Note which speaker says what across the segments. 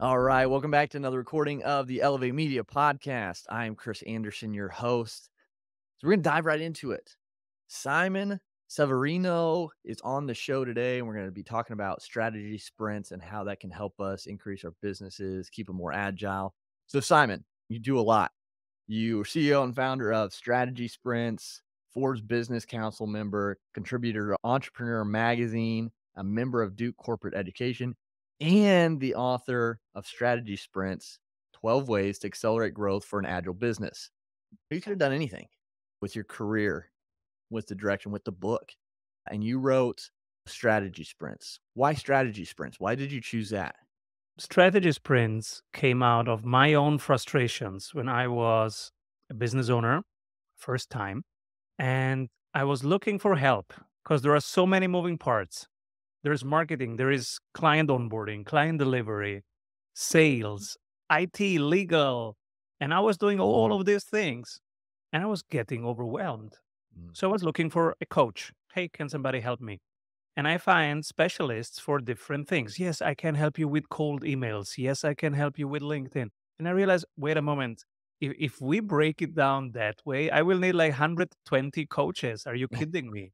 Speaker 1: All right. Welcome back to another recording of the Elevate Media podcast. I am Chris Anderson, your host. So we're going to dive right into it. Simon Severino is on the show today, and we're going to be talking about strategy sprints and how that can help us increase our businesses, keep them more agile. So, Simon, you do a lot. You are CEO and founder of Strategy Sprints, Forbes Business Council member, contributor to Entrepreneur Magazine, a member of Duke Corporate Education, and the author of Strategy Sprints 12 Ways to Accelerate Growth for an Agile Business. You could have done anything with your career, with the direction, with the book. And you wrote strategy sprints. Why strategy sprints? Why did you choose that?
Speaker 2: Strategy sprints came out of my own frustrations when I was a business owner, first time, and I was looking for help because there are so many moving parts there's marketing, there is client onboarding, client delivery, sales, IT, legal. And I was doing all of these things and I was getting overwhelmed. Mm. So I was looking for a coach. Hey, can somebody help me? And I find specialists for different things. Yes, I can help you with cold emails. Yes, I can help you with LinkedIn. And I realized, wait a moment. If, if we break it down that way, I will need like 120 coaches. Are you kidding me?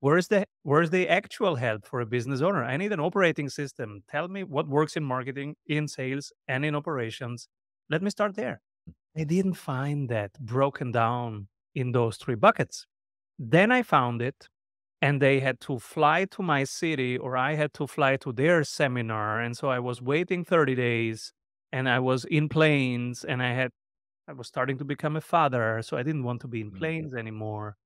Speaker 2: where's the where's the actual help for a business owner i need an operating system tell me what works in marketing in sales and in operations let me start there mm. i didn't find that broken down in those three buckets then i found it and they had to fly to my city or i had to fly to their seminar and so i was waiting 30 days and i was in planes and i had i was starting to become a father so i didn't want to be in mm. planes anymore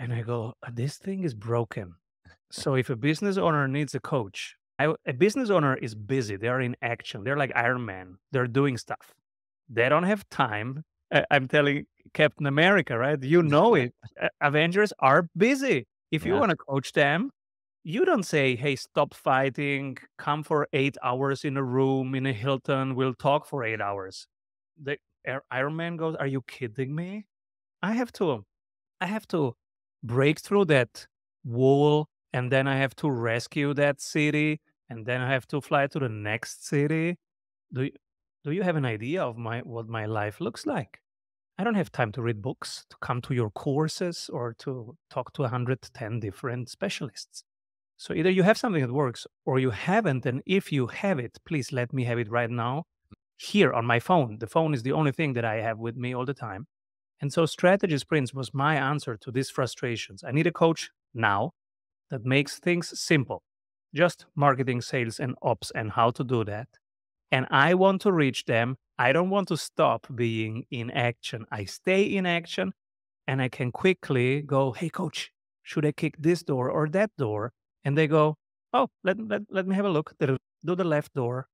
Speaker 2: and I go, uh, this thing is broken. So if a business owner needs a coach, I, a business owner is busy. They are in action. They're like Iron Man. They're doing stuff. They don't have time. I, am telling Captain America, right? You know it. Avengers are busy. If you yeah. want to coach them, you don't say, hey, stop fighting, come for eight hours in a room in a Hilton, we'll talk for eight hours. The Iron Man goes, are you kidding me? I have to. I have to break through that wall and then I have to rescue that city and then I have to fly to the next city. Do you, do you have an idea of my what my life looks like? I don't have time to read books, to come to your courses or to talk to 110 different specialists. So either you have something that works or you haven't and if you have it, please let me have it right now here on my phone. The phone is the only thing that I have with me all the time. And so, strategy sprints was my answer to these frustrations. I need a coach now that makes things simple just marketing, sales, and ops, and how to do that. And I want to reach them. I don't want to stop being in action. I stay in action and I can quickly go, hey, coach, should I kick this door or that door? And they go, oh, let, let, let me have a look. Do the left door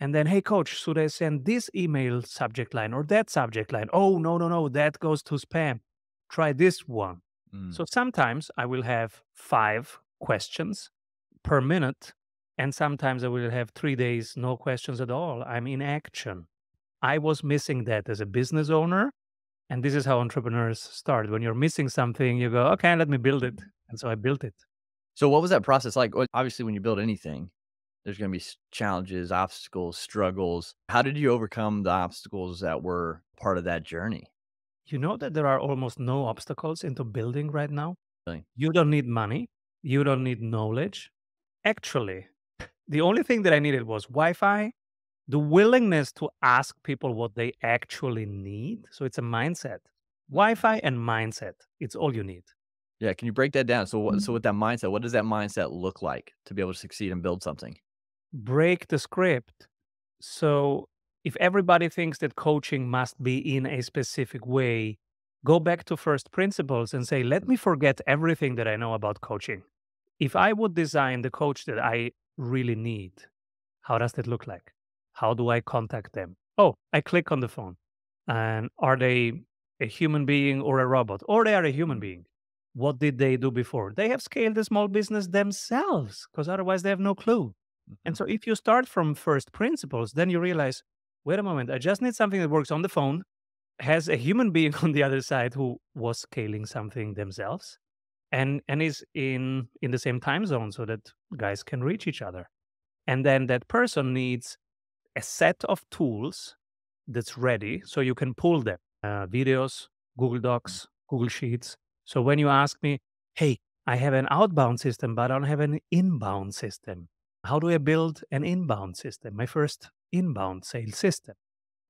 Speaker 2: and then hey coach should i send this email subject line or that subject line oh no no no that goes to spam try this one mm. so sometimes i will have five questions per minute and sometimes i will have three days no questions at all i'm in action i was missing that as a business owner and this is how entrepreneurs start when you're missing something you go okay let me build it and so i built it so what was that process like
Speaker 1: obviously when you build anything there's going to be challenges, obstacles, struggles. How did you overcome the obstacles that were part of that journey?
Speaker 2: You know that there are almost no obstacles into building right now. Really? You don't need money, you don't need knowledge. Actually, the only thing that I needed was Wi Fi, the willingness to ask people what they actually need. So it's a mindset. Wi Fi and mindset. It's all you need.
Speaker 1: Yeah, can you break that down? So, what, so mm-hmm. with that mindset, what does that mindset look like to be able to succeed and build something?
Speaker 2: break the script. So if everybody thinks that coaching must be in a specific way, go back to first principles and say, let me forget everything that I know about coaching. If I would design the coach that I really need, how does that look like? How do I contact them? Oh, I click on the phone. And are they a human being or a robot? Or they are a human being. What did they do before? They have scaled a small business themselves because otherwise they have no clue. And mm-hmm. so if you start from first principles, then you realize, wait a moment, I just need something that works on the phone, has a human being on the other side who was scaling something themselves and and is in in the same time zone so that guys can reach each other. And then that person needs a set of tools that's ready so you can pull them. Uh, videos, Google Docs, mm-hmm. Google Sheets. So when you ask me, hey, I have an outbound system, but I don't have an inbound system how do I build an inbound system, my first inbound sales system?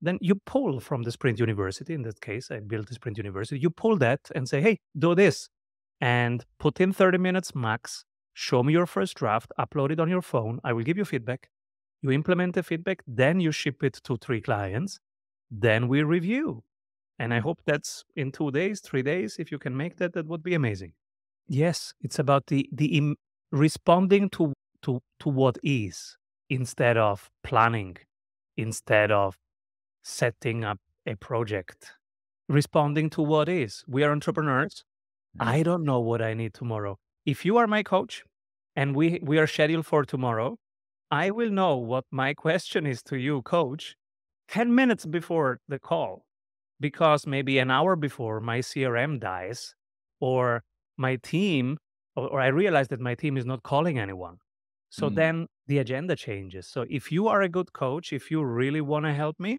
Speaker 2: Then you pull from the Sprint University. In that case, I built the Sprint University. You pull that and say, hey, do this and put in 30 minutes max. Show me your first draft, upload it on your phone. I will give you feedback. You implement the feedback, then you ship it to three clients. Then we review. And I hope that's in two days, three days. If you can make that, that would be amazing. Yes, it's about the, the Im- responding to to to what is instead of planning instead of setting up a project responding to what is we are entrepreneurs mm-hmm. i don't know what i need tomorrow if you are my coach and we we are scheduled for tomorrow i will know what my question is to you coach 10 minutes before the call because maybe an hour before my crm dies or my team or, or i realize that my team is not calling anyone so mm. then the agenda changes. So if you are a good coach, if you really want to help me,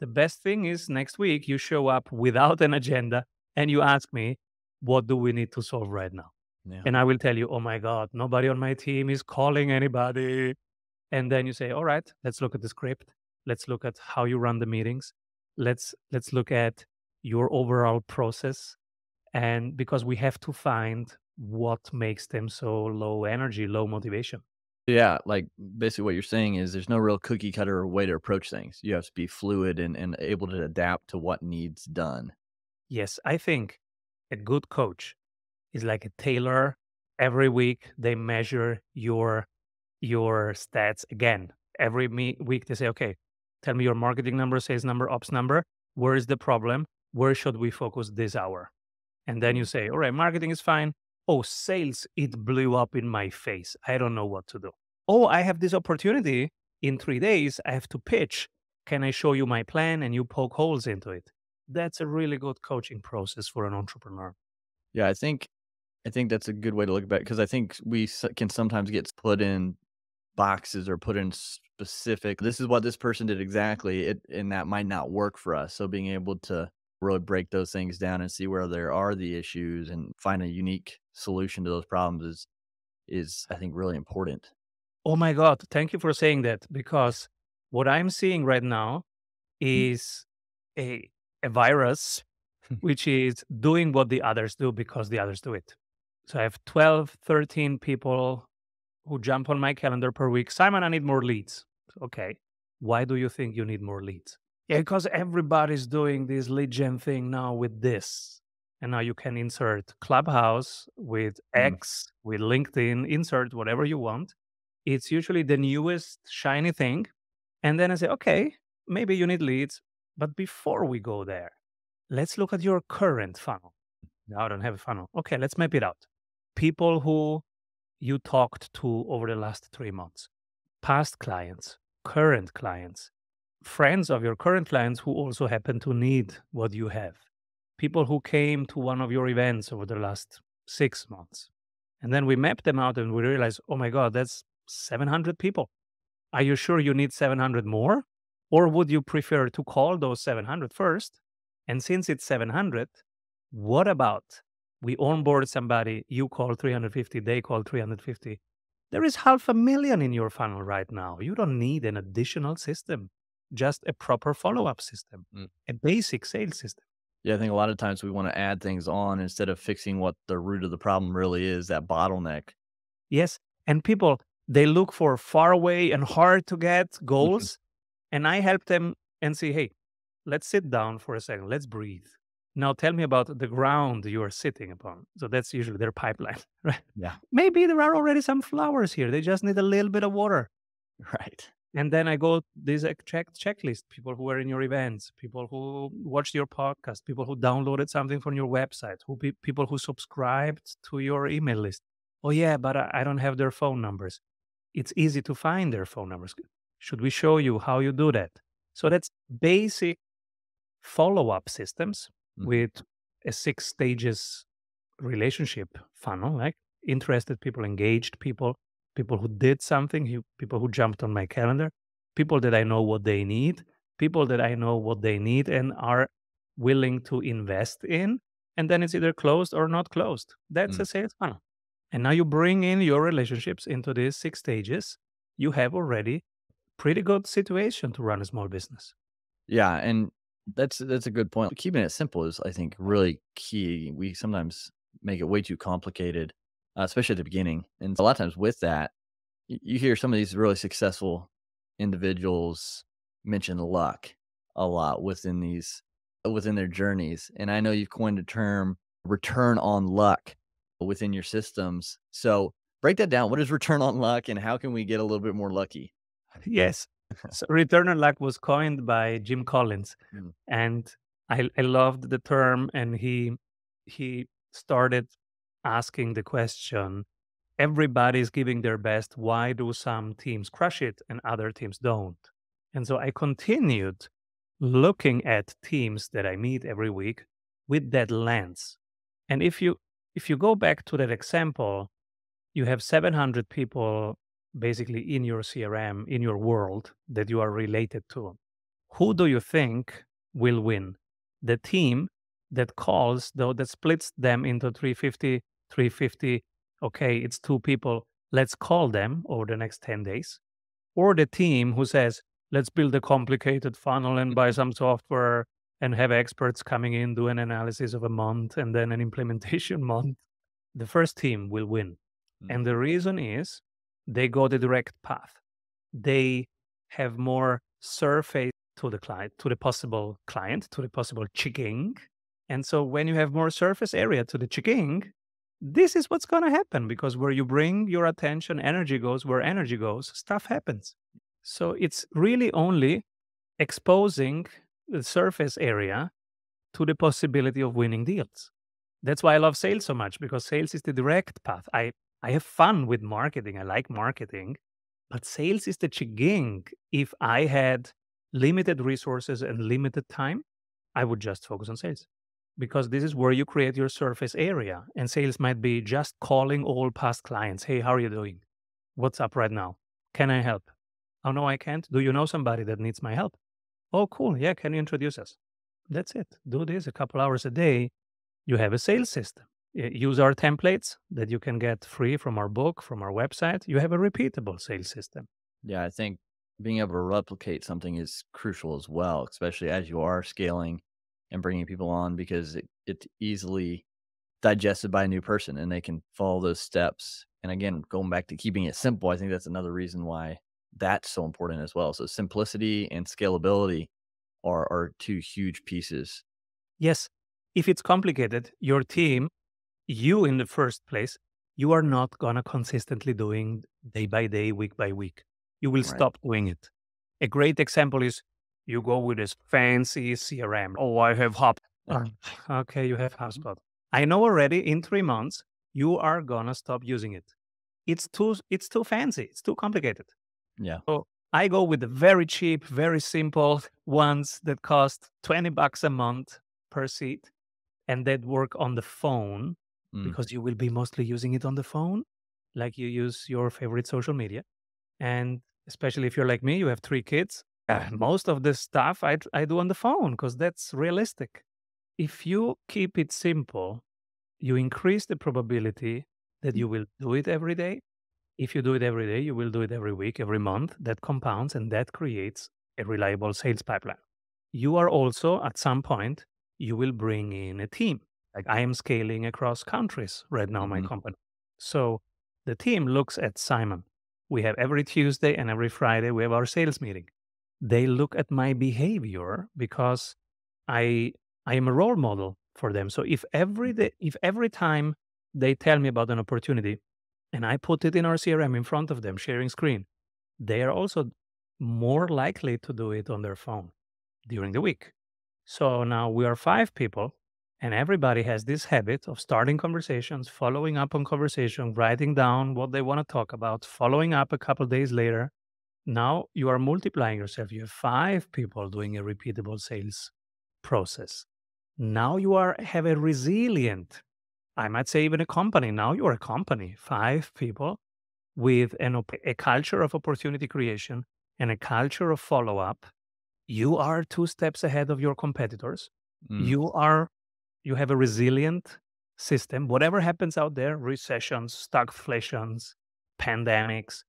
Speaker 2: the best thing is next week you show up without an agenda and you ask me, what do we need to solve right now? Yeah. And I will tell you, oh my God, nobody on my team is calling anybody. And then you say, all right, let's look at the script. Let's look at how you run the meetings. Let's let's look at your overall process. And because we have to find what makes them so low energy, low motivation.
Speaker 1: Yeah, like basically what you're saying is there's no real cookie cutter way to approach things. You have to be fluid and, and able to adapt to what needs done.
Speaker 2: Yes, I think a good coach is like a tailor. Every week they measure your your stats again. Every me- week they say, okay, tell me your marketing number, sales number, ops number. Where is the problem? Where should we focus this hour? And then you say, all right, marketing is fine oh, sales, it blew up in my face. I don't know what to do. Oh, I have this opportunity in three days. I have to pitch. Can I show you my plan? And you poke holes into it. That's a really good coaching process for an entrepreneur.
Speaker 1: Yeah, I think I think that's a good way to look it because I think we can sometimes get put in boxes or put in specific. This is what this person did exactly, it, and that might not work for us. So being able to really break those things down and see where there are the issues and find a unique solution to those problems is is I think really important.
Speaker 2: Oh my God. Thank you for saying that because what I'm seeing right now mm-hmm. is a, a virus which is doing what the others do because the others do it. So I have 12, 13 people who jump on my calendar per week. Simon, I need more leads. Okay. Why do you think you need more leads? Yeah, because everybody's doing this lead gen thing now with this and now you can insert clubhouse with mm. x with linkedin insert whatever you want it's usually the newest shiny thing and then i say okay maybe you need leads but before we go there let's look at your current funnel now i don't have a funnel okay let's map it out people who you talked to over the last three months past clients current clients friends of your current clients who also happen to need what you have people who came to one of your events over the last six months. And then we mapped them out and we realized, oh my God, that's 700 people. Are you sure you need 700 more? Or would you prefer to call those 700 first? And since it's 700, what about we onboard somebody, you call 350, they call 350. There is half a million in your funnel right now. You don't need an additional system, just a proper follow up system, mm. a basic sales system. Yeah, I think a lot of times we want to add things on instead of fixing what the root of the problem really is, that bottleneck. Yes. And people, they look for far away and hard to get mm-hmm. goals. and I help them and say, hey, let's sit down for a second. Let's breathe. Now tell me about the ground you are sitting upon. So that's usually their pipeline, right? Yeah. Maybe there are already some flowers here. They just need a little bit of water. Right and then i go this uh, check checklist people who were in your events people who watched your podcast people who downloaded something from your website who pe- people who subscribed to your email list oh yeah but i don't have their phone numbers it's easy to find their phone numbers should we show you how you do that so that's basic follow-up systems mm-hmm. with a six stages relationship funnel like interested people engaged people people who did something, people who jumped on my calendar, people that I know what they need, people that I know what they need and are willing to invest in. And then it's either closed or not closed. That's mm. a sales funnel. And now you bring in your relationships into these six stages. You have already pretty good situation to run a small business.
Speaker 1: Yeah, and that's that's a good point. Keeping it simple is, I think, really key. We sometimes make it way too complicated uh, especially at the beginning. And a lot of times with that, you hear some of these really successful individuals mention luck a lot within these uh, within their journeys. And I know you've coined a term return on luck within your systems. So break that down. What is return on luck and how can we get a little bit more lucky?
Speaker 2: Yes. so return on luck was coined by Jim Collins. Mm. And I, I loved the term and he he started asking the question everybody's giving their best. Why do some teams crush it and other teams don't? And so I continued looking at teams that I meet every week with that lens. And if you if you go back to that example, you have 700 people basically in your CRM, in your world that you are related to. Who do you think will win? The team that calls though that splits them into 350 350 okay it's two people let's call them over the next 10 days or the team who says let's build a complicated funnel and buy mm-hmm. some software and have experts coming in do an analysis of a month and then an implementation month the first team will win mm-hmm. and the reason is they go the direct path they have more surface to the client to the possible client to the possible chicken and so when you have more surface area to the qigong, this is what's going to happen because where you bring your attention, energy goes where energy goes, stuff happens. So it's really only exposing the surface area to the possibility of winning deals. That's why I love sales so much because sales is the direct path. I, I have fun with marketing. I like marketing, but sales is the qigong. If I had limited resources and limited time, I would just focus on sales because this is where you create your surface area. And sales might be just calling all past clients. Hey, how are you doing? What's up right now? Can I help? Oh, no, I can't. Do you know somebody that needs my help? Oh, cool. Yeah, can you introduce us? That's it. Do this a couple hours a day. You have a sales system. Use our templates that you can get free from our book, from our website. You have a repeatable sales system.
Speaker 1: Yeah, I think being able to replicate something is crucial as well, especially as you are scaling and bringing people on because it, it's easily digested by a new person and they can follow those steps. And again, going back to keeping it simple, I think that's another reason why that's so important as well. So simplicity and scalability are, are two huge pieces.
Speaker 2: Yes. If it's complicated, your team, you in the first place, you are not going to consistently doing day by day, week by week. You will right. stop doing it. A great example is you go with this fancy CRM. Oh, I have HubSpot. okay, you have HubSpot. Mm-hmm. I know already in three months, you are gonna stop using it. It's too it's too fancy. It's too complicated. Yeah. So I go with the very cheap, very simple ones that cost 20 bucks a month per seat and that work on the phone mm. because you will be mostly using it on the phone, like you use your favorite social media. And especially if you're like me, you have three kids. most of the stuff I, I do on the phone because that's realistic. If you keep it simple, you increase the probability that mm. you will do it every day. If you do it every day, you will do it every week, every month. That compounds and that creates a reliable sales pipeline. You are also, at some point, you will bring in a team. Like I am scaling across countries right now, my mm-hmm. company. So the team looks at Simon. We have every Tuesday and every Friday, we have our sales meeting they look at my behavior because I I am a role model for them. So if every mm-hmm. day, if every time they tell me about an opportunity and I put it in our CRM in front of them, sharing screen, they are also more likely to do it on their phone during the week. So now we are five people and everybody has this habit of starting conversations, following up on conversation, writing down what they want to talk about, following up a couple days later now you are multiplying yourself. You have five people doing a repeatable sales process. Now you are have a resilient, I might say even a company. Now you are a company, five people with an, a culture of opportunity creation and a culture of follow up. You are two steps ahead of your competitors. Mm. You are you have a resilient system. Whatever happens out there, recessions, stagflations, pandemics,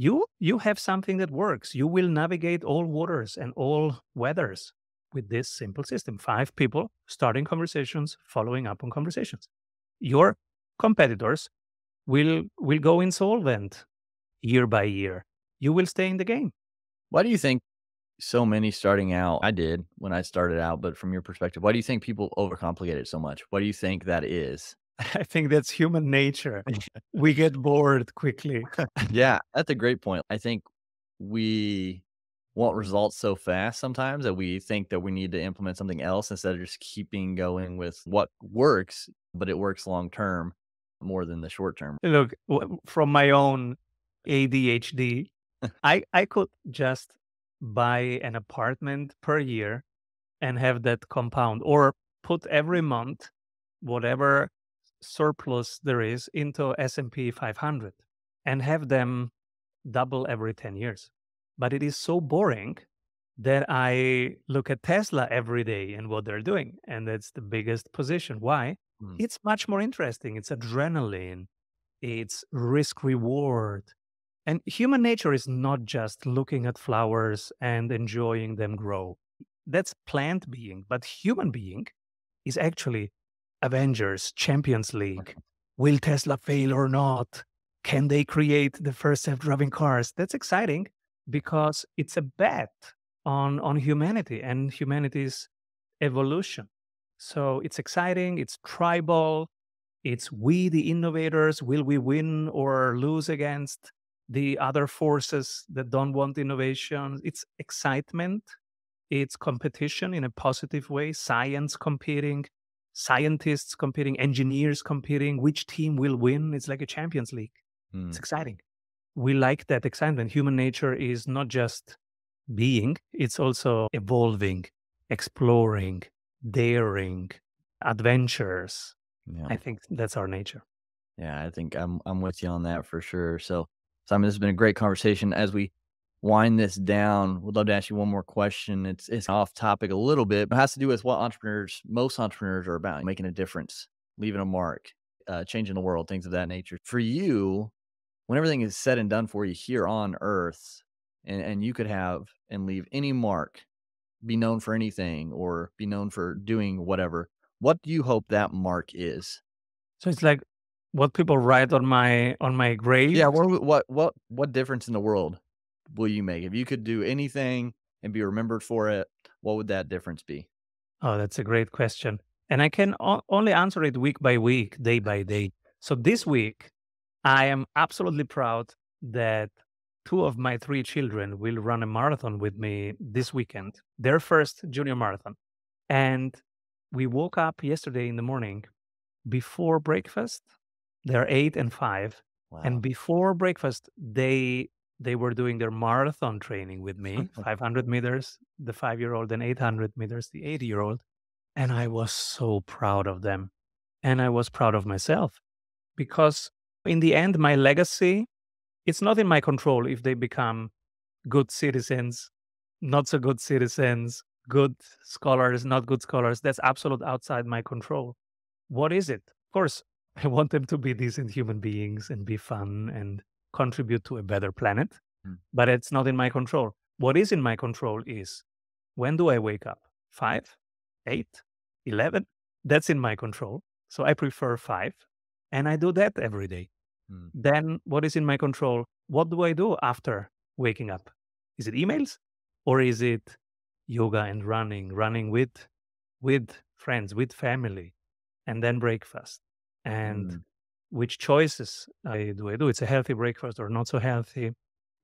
Speaker 2: you you have something that works. You will navigate all waters and all weathers with this simple system. Five people starting conversations, following up on conversations. Your competitors will will go insolvent year by year. You will stay in the game. Why do you think so many starting out?
Speaker 1: I did when I started out, but from your perspective, why do you think people overcomplicate it so much? What do you think that is?
Speaker 2: I think that's human nature. we get bored quickly.
Speaker 1: yeah, that's a great point. I think we want results so fast sometimes that we think that we need to implement something else instead of just keeping going with what works, but it works long term more than the short term.
Speaker 2: Look, from my own ADHD, I I could just buy an apartment per year and have that compound or put every month whatever surplus there is into S&P 500 and have them double every 10 years. But it is so boring that I look at Tesla every day and what they're doing. And that's the biggest position. Why? Mm. It's much more interesting. It's adrenaline, it's risk reward. And human nature is not just looking at flowers and enjoying them grow. That's plant being, but human being is actually Avengers, Champions League. Will Tesla fail or not? Can they create the first self driving cars? That's exciting because it's a bet on, on humanity and humanity's evolution. So it's exciting, it's tribal, it's we, the innovators. Will we win or lose against the other forces that don't want innovation? It's excitement, it's competition in a positive way, science competing scientists competing, engineers competing, which team will win. It's like a Champions League. Mm. It's hmm. exciting. We like that excitement. Human nature is not just being, it's also evolving, exploring, daring, adventures. Yeah. I think that's our nature.
Speaker 1: Yeah, I think I'm I'm with you on that for sure. So Simon, this has been a great conversation. As we wind this down, would love to ask you one more question. It's it's off topic a little bit, but has to do with what entrepreneurs, most entrepreneurs are about making a difference, leaving a mark, uh, changing the world, things of that nature. For you, when everything is said and done for you here on earth, and, and you could have and leave any mark, be known for anything or be known for doing whatever, what do you hope that mark is?
Speaker 2: So it's like what people write on my on my grave. Yeah, what
Speaker 1: what what what difference in the world will you make? If you could do anything and be remembered for it, what would that difference be?
Speaker 2: Oh, that's a great question. And I can o- only answer it week by week, day by day. So this week, I am absolutely proud that two of my three children will run a marathon with me this weekend, their first junior marathon. And we woke up yesterday in the morning before breakfast. They're eight and five. Wow. And before breakfast, they they were doing their marathon training with me 500 meters the five year old and 800 meters the 80 year old and i was so proud of them and i was proud of myself because in the end my legacy it's not in my control if they become good citizens not so good citizens good scholars not good scholars that's absolute outside my control what is it of course i want them to be decent human beings and be fun and contribute to a better planet, mm. but it's not in my control. What is in my control is when do I wake up? Five, eight, 11? That's in my control. So I prefer five and I do that every day. Mm. Then what is in my control? What do I do after waking up? Is it emails or is it yoga and running, running with, with friends, with family, and then breakfast and mm which choices I do I do? It's a healthy breakfast or not so healthy.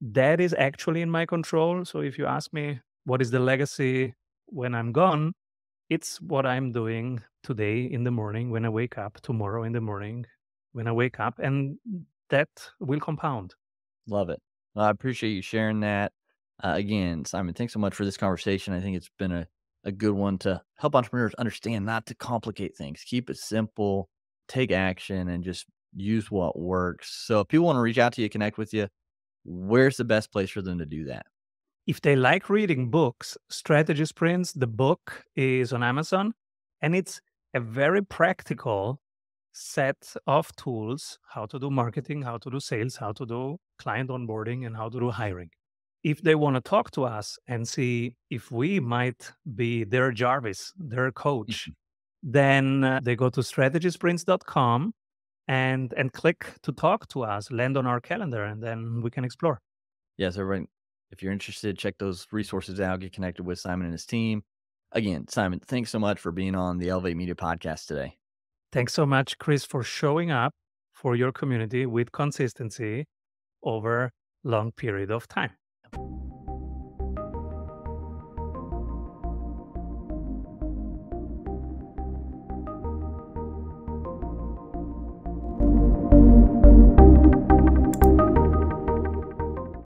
Speaker 2: That is actually in my control. So if you ask me what is the legacy when I'm gone, it's what I'm doing today in the morning when I wake up, tomorrow in the morning when I wake up, and that will compound.
Speaker 1: Love it. Well, I appreciate you sharing that. Uh, again, Simon, thanks so much for this conversation. I think it's been a, a good one to help entrepreneurs understand not to complicate things, keep it simple, take action, and just use what works. So if people want to reach out to you, connect with you, where's the best place for them to do that?
Speaker 2: If they like reading books, Strategy Sprints, the book is on Amazon and it's a very practical set of tools how to do marketing, how to do sales, how to do client onboarding, and how to do hiring. If they want to talk to us and see if we might be their Jarvis, their coach, then uh, they go to strategysprints.com and and click to talk to us land on our calendar and then we can explore
Speaker 1: yes everyone if you're interested check those resources out get connected with simon and his team again simon thanks so much for being on the elevate media podcast today
Speaker 2: thanks so much chris for showing up for your community with consistency over long period of time